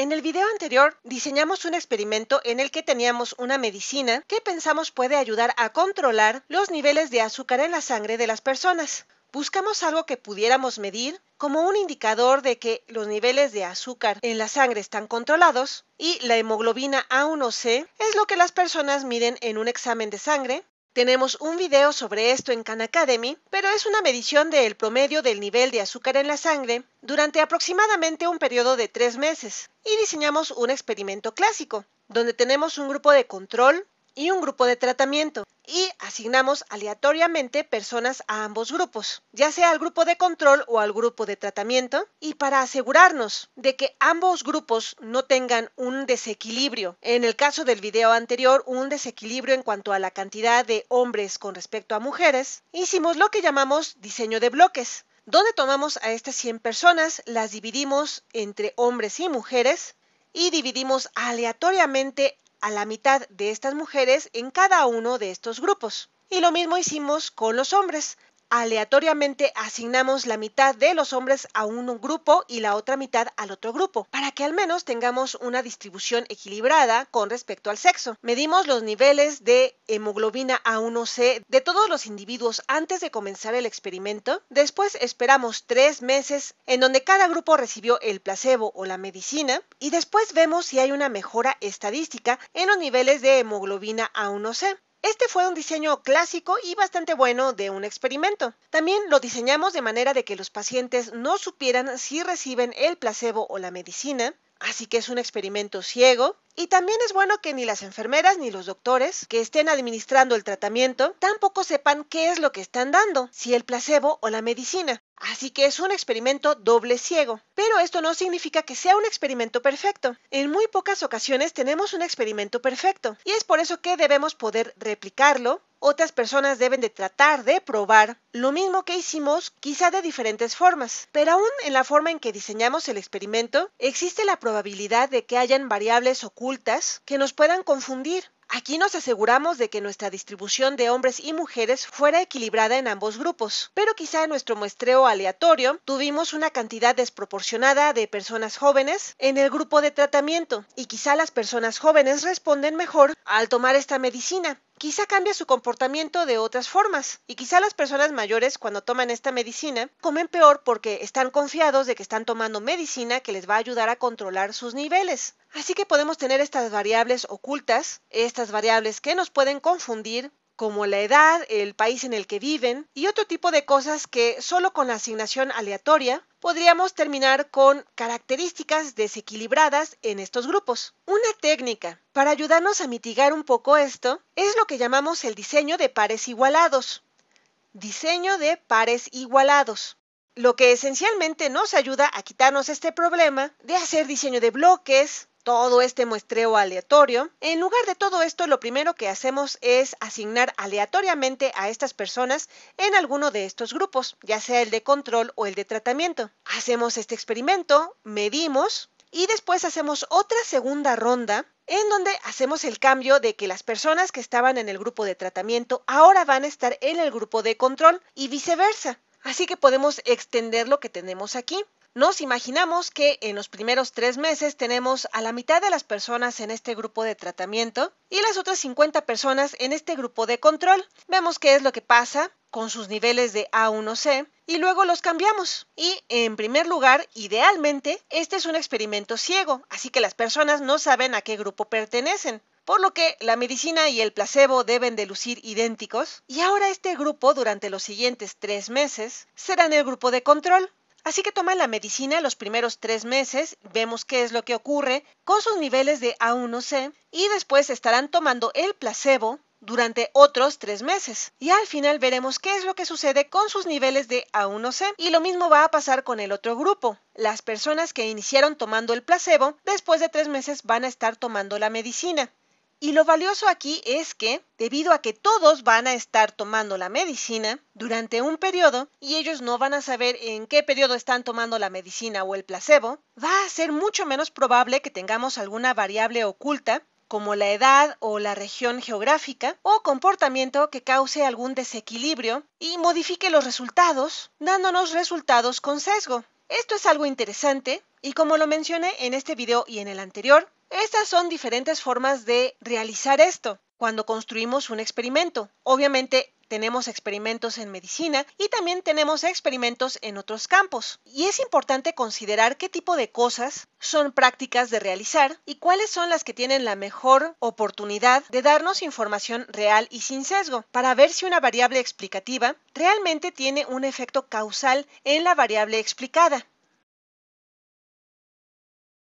En el video anterior diseñamos un experimento en el que teníamos una medicina que pensamos puede ayudar a controlar los niveles de azúcar en la sangre de las personas. Buscamos algo que pudiéramos medir como un indicador de que los niveles de azúcar en la sangre están controlados y la hemoglobina A1C es lo que las personas miden en un examen de sangre tenemos un video sobre esto en Khan Academy, pero es una medición del promedio del nivel de azúcar en la sangre durante aproximadamente un periodo de tres meses y diseñamos un experimento clásico, donde tenemos un grupo de control, y un grupo de tratamiento y asignamos aleatoriamente personas a ambos grupos, ya sea al grupo de control o al grupo de tratamiento, y para asegurarnos de que ambos grupos no tengan un desequilibrio, en el caso del video anterior, un desequilibrio en cuanto a la cantidad de hombres con respecto a mujeres, hicimos lo que llamamos diseño de bloques, donde tomamos a estas 100 personas, las dividimos entre hombres y mujeres, y dividimos aleatoriamente a la mitad de estas mujeres en cada uno de estos grupos. Y lo mismo hicimos con los hombres aleatoriamente asignamos la mitad de los hombres a un grupo y la otra mitad al otro grupo, para que al menos tengamos una distribución equilibrada con respecto al sexo. Medimos los niveles de hemoglobina A1C de todos los individuos antes de comenzar el experimento. Después esperamos tres meses en donde cada grupo recibió el placebo o la medicina y después vemos si hay una mejora estadística en los niveles de hemoglobina A1C. Este fue un diseño clásico y bastante bueno de un experimento. También lo diseñamos de manera de que los pacientes no supieran si reciben el placebo o la medicina, así que es un experimento ciego. Y también es bueno que ni las enfermeras ni los doctores que estén administrando el tratamiento tampoco sepan qué es lo que están dando, si el placebo o la medicina. Así que es un experimento doble ciego. Pero esto no significa que sea un experimento perfecto. En muy pocas ocasiones tenemos un experimento perfecto y es por eso que debemos poder replicarlo otras personas deben de tratar de probar lo mismo que hicimos, quizá de diferentes formas. Pero aún en la forma en que diseñamos el experimento, existe la probabilidad de que hayan variables ocultas que nos puedan confundir. Aquí nos aseguramos de que nuestra distribución de hombres y mujeres fuera equilibrada en ambos grupos, pero quizá en nuestro muestreo aleatorio tuvimos una cantidad desproporcionada de personas jóvenes en el grupo de tratamiento y quizá las personas jóvenes responden mejor al tomar esta medicina, quizá cambia su comportamiento de otras formas. Y quizá las personas mayores cuando toman esta medicina comen peor porque están confiados de que están tomando medicina que les va a ayudar a controlar sus niveles. Así que podemos tener estas variables ocultas, estas variables que nos pueden confundir como la edad, el país en el que viven y otro tipo de cosas que solo con la asignación aleatoria podríamos terminar con características desequilibradas en estos grupos. Una técnica para ayudarnos a mitigar un poco esto es lo que llamamos el diseño de pares igualados. Diseño de pares igualados lo que esencialmente nos ayuda a quitarnos este problema de hacer diseño de bloques, todo este muestreo aleatorio. En lugar de todo esto, lo primero que hacemos es asignar aleatoriamente a estas personas en alguno de estos grupos, ya sea el de control o el de tratamiento. Hacemos este experimento, medimos y después hacemos otra segunda ronda en donde hacemos el cambio de que las personas que estaban en el grupo de tratamiento ahora van a estar en el grupo de control y viceversa. Así que podemos extender lo que tenemos aquí. Nos imaginamos que en los primeros tres meses tenemos a la mitad de las personas en este grupo de tratamiento y las otras 50 personas en este grupo de control. Vemos qué es lo que pasa con sus niveles de A1C y luego los cambiamos. Y en primer lugar, idealmente, este es un experimento ciego, así que las personas no saben a qué grupo pertenecen. Por lo que la medicina y el placebo deben de lucir idénticos, y ahora este grupo durante los siguientes tres meses serán el grupo de control, Así que toman la medicina los primeros tres meses, vemos qué es lo que ocurre con sus niveles de A1C y después estarán tomando el placebo durante otros tres meses. Y al final veremos qué es lo que sucede con sus niveles de A1C. Y lo mismo va a pasar con el otro grupo. Las personas que iniciaron tomando el placebo, después de tres meses van a estar tomando la medicina. Y lo valioso aquí es que, debido a que todos van a estar tomando la medicina durante un periodo y ellos no van a saber en qué periodo están tomando la medicina o el placebo, va a ser mucho menos probable que tengamos alguna variable oculta como la edad o la región geográfica o comportamiento que cause algún desequilibrio y modifique los resultados, dándonos resultados con sesgo. Esto es algo interesante y como lo mencioné en este video y en el anterior, estas son diferentes formas de realizar esto cuando construimos un experimento. Obviamente tenemos experimentos en medicina y también tenemos experimentos en otros campos. Y es importante considerar qué tipo de cosas son prácticas de realizar y cuáles son las que tienen la mejor oportunidad de darnos información real y sin sesgo para ver si una variable explicativa realmente tiene un efecto causal en la variable explicada.